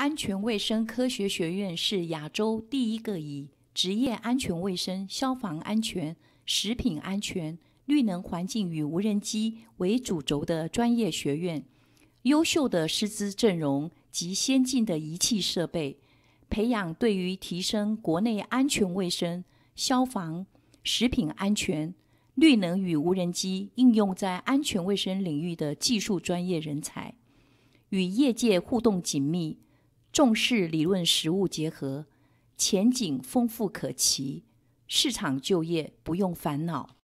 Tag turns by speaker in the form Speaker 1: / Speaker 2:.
Speaker 1: 安全卫生科学学院是亚洲第一个以职业安全卫生、消防安全、食品安全、绿能环境与无人机为主轴的专业学院。优秀的师资阵容及先进的仪器设备，培养对于提升国内安全卫生、消防、食品安全、绿能与无人机应用在安全卫生领域的技术专业人才。与业界互动紧密。重视理论实务结合，前景丰富可期，市场就业不用烦恼。